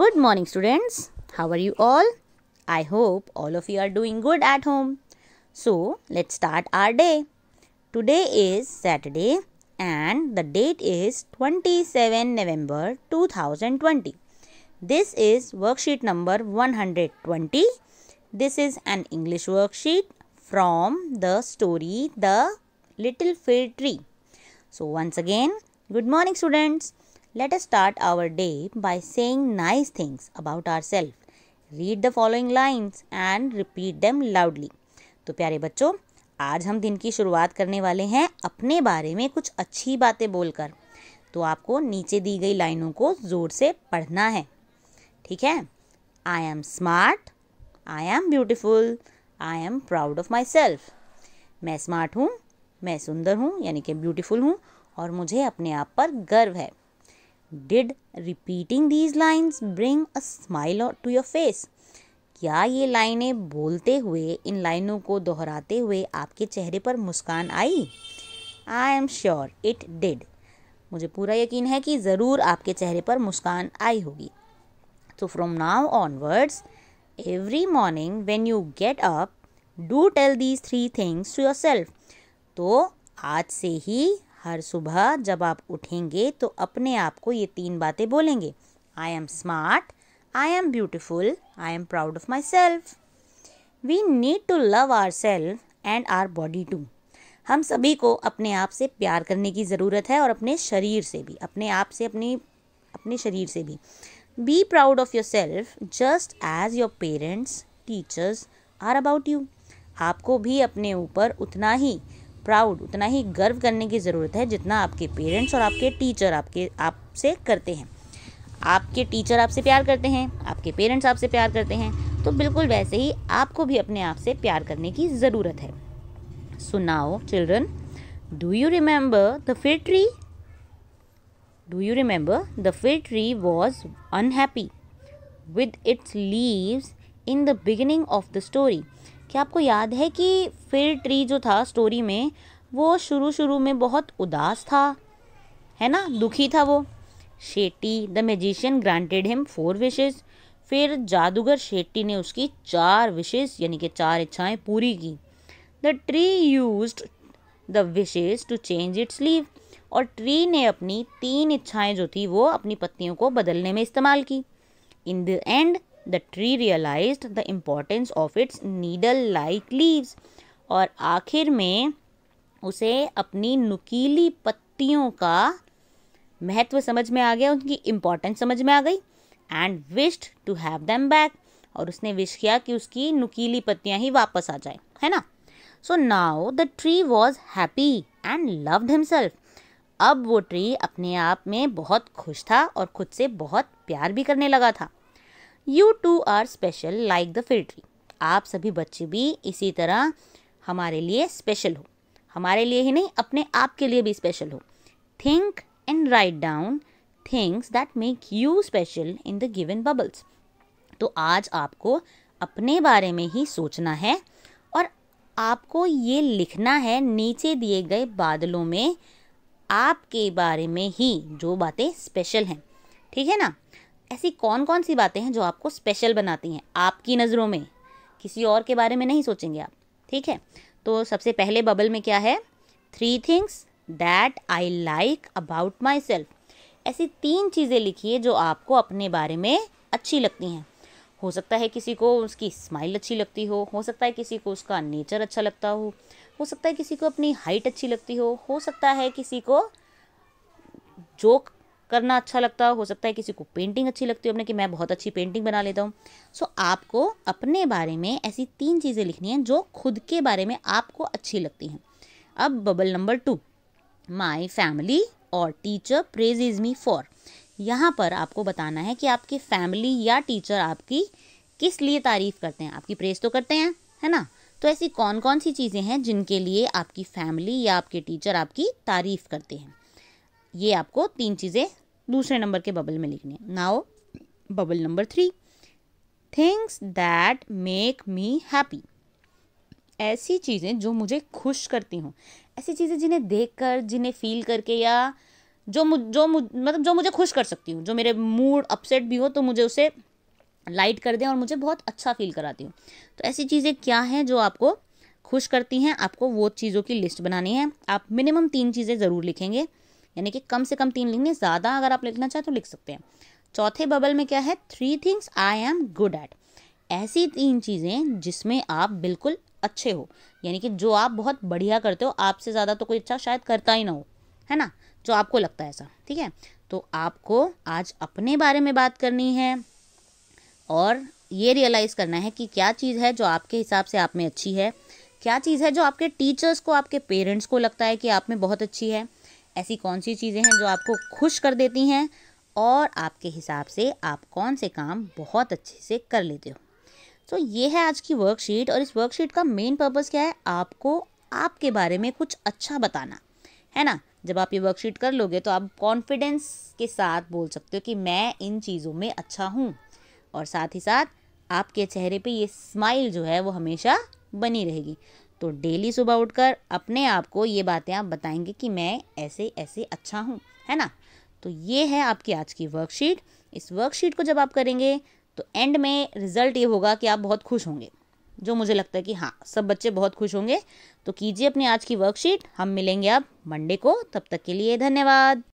Good morning students. How are you all? I hope all of you are doing good at home. So let's start our day. Today is Saturday and the date is 27 November 2020. This is worksheet number 120. This is an English worksheet from the story The Little Fair Tree. So once again, good morning students. Let us start our day by saying nice things about ourselves. Read the following lines and repeat them loudly तो प्यारे बच्चों आज हम दिन की शुरुआत करने वाले हैं अपने बारे में कुछ अच्छी बातें बोलकर तो आपको नीचे दी गई लाइनों को ज़ोर से पढ़ना है ठीक है I am smart I am beautiful I am proud of myself मैं स्मार्ट हूँ मैं सुंदर हूँ यानी कि ब्यूटीफुल हूँ और मुझे अपने आप पर गर्व है did repeating these lines bring a smile to your face क्या ये लाइनें बोलते हुए इन लाइनों को दोहराते हुए आपके चेहरे पर मुस्कान आई I am sure it did मुझे पूरा यकीन है कि ज़रूर आपके चेहरे पर मुस्कान आई होगी तो from now onwards every morning when you get up do tell these three things to yourself तो आज से ही हर सुबह जब आप उठेंगे तो अपने आप को ये तीन बातें बोलेंगे I am smart I am beautiful I am proud of myself we need to love our self and our body too हम सभी को अपने आप से प्यार करने की ज़रूरत है और अपने शरीर से भी अपने आप से अपनी अपने शरीर से भी be proud of yourself just as your parents teachers are about you आपको भी अपने ऊपर उतना ही प्राउड उतना ही गर्व करने की ज़रूरत है जितना आपके पेरेंट्स और आपके टीचर आपके आपसे करते हैं आपके टीचर आपसे प्यार करते हैं आपके पेरेंट्स आपसे प्यार करते हैं तो बिल्कुल वैसे ही आपको भी अपने आप से प्यार करने की ज़रूरत है सुनाओ children do you remember the fir tree do you remember the fir tree was unhappy with its leaves in the beginning of the story क्या आपको याद है कि फिर ट्री जो था स्टोरी में वो शुरू शुरू में बहुत उदास था है ना दुखी था वो Shetty the magician granted him four wishes फिर जादूगर शेट्टी ने उसकी चार विशेष यानी कि चार इच्छाएं पूरी की the tree use the wishes to change its leave और ट्री ने अपनी तीन इच्छाएं जो थी वो अपनी पत्तियों को बदलने में इस्तेमाल की in the end the tree realize the importance of its needle like leaves और आखिर में उसे अपनी नुकीली पत्तियों का महत्व समझ में आ गया उनकी इम्पोर्टेंस समझ में आ गई and wished to have them back और उसने विश किया कि उसकी नुकीली पत्तियाँ ही वापस आ जाए है ना so now the tree was happy and loved himself अब वो ट्री अपने आप में बहुत खुश था और खुद से बहुत प्यार भी करने लगा था you too are special like the fir tree आप सभी बच्चे भी इसी तरह हमारे लिए स्पेशल हो हमारे लिए ही नहीं अपने आप के लिए भी स्पेशल हो think and write down things that make you special in the given bubbles तो आज आपको अपने बारे में ही सोचना है और आपको ये लिखना है नीचे दिए गए बादलों में आपके बारे में ही जो बातें स्पेशल हैं ठीक है ना ऐसी कौन कौन सी बातें हैं जो आपको स्पेशल बनाती हैं आपकी नज़रों में किसी और के बारे में नहीं सोचेंगे आप ठीक है तो सबसे पहले बबल में क्या है three things that I like about myself ऐसी तीन चीज़ें लिखिए जो आपको अपने बारे में अच्छी लगती हैं हो सकता है किसी को उसकी स्माइल अच्छी लगती हो हो सकता है किसी को उसका नेचर अच्छा लगता हो हो सकता है किसी को अपनी हाइट अच्छी लगती हो हो सकता है किसी को जोक करना अच्छा लगता हो सकता है किसी को पेंटिंग अच्छी लगती हो अपने कि मैं बहुत अच्छी पेंटिंग बना लेता हूँ सो so, आपको अपने बारे में ऐसी तीन चीज़ें लिखनी हैं जो खुद के बारे में आपको अच्छी लगती हैं अब bubble number two my family और teacher praises me for यहाँ पर आपको बताना है कि आपकी फैमिली या टीचर आपकी किस लिए तारीफ़ करते हैं आपकी प्रेज तो करते हैं है ना तो ऐसी कौन कौन सी चीज़ें हैं जिनके लिए आपकी फैमिली या आपके टीचर आपकी तारीफ़ करते हैं ये आपको तीन चीज़ें दूसरे नंबर के बबल में लिखनी है now bubble number three things that make me happy ऐसी चीज़ें जो मुझे खुश करती हूँ ऐसी चीज़ें जिन्हें देख कर जिन्हें फील करके या जो मुझ जो मुझ मतलब जो मुझे खुश कर सकती हूँ जो मेरे मूड अपसेट भी हो तो मुझे उसे लाइट कर दें और मुझे बहुत अच्छा फील कराती हूँ तो ऐसी चीज़ें क्या हैं जो आपको खुश करती हैं आपको वो चीज़ों की लिस्ट बनानी है आप मिनिमम तीन चीज़ें ज़रूर लिखेंगे यानी कि कम से कम तीन लिखने ज़्यादा अगर आप लिखना चाहें तो लिख सकते हैं चौथे बबल में क्या है three things I am good at ऐसी तीन चीज़ें जिसमें आप बिल्कुल अच्छे हो यानी कि जो आप बहुत बढ़िया करते हो आपसे ज़्यादा तो कोई अच्छा शायद करता ही ना हो है ना जो आपको लगता है ऐसा ठीक है तो आपको आज अपने बारे में बात करनी है और ये रियलाइज़ करना है कि क्या चीज़ है जो आपके हिसाब से आप में अच्छी है क्या चीज़ है जो आपके टीचर्स को आपके पेरेंट्स को लगता है कि आप में बहुत अच्छी है ऐसी कौन सी चीज़ें हैं जो आपको खुश कर देती हैं और आपके हिसाब से आप कौन से काम बहुत अच्छे से कर लेते हो तो ये है आज की वर्कशीट और इस वर्कशीट का मेन पर्पज़ क्या है आपको आपके बारे में कुछ अच्छा बताना है ना जब आप ये वर्कशीट कर लोगे तो आप कॉन्फिडेंस के साथ बोल सकते हो कि मैं इन चीज़ों में अच्छा हूँ और साथ ही साथ आपके चेहरे पे ये स्माइल जो है वो हमेशा बनी रहेगी तो डेली सुबह उठकर अपने आप को ये बातें आप बताएंगे कि मैं ऐसे ऐसे अच्छा हूँ है ना तो ये है आपकी आज की वर्कशीट इस वर्कशीट को जब आप करेंगे तो एंड में रिजल्ट ये होगा कि आप बहुत खुश होंगे जो मुझे लगता है कि हाँ सब बच्चे बहुत खुश होंगे तो कीजिए अपनी आज की वर्कशीट हम मिलेंगे आप मंडे को तब तक के लिए धन्यवाद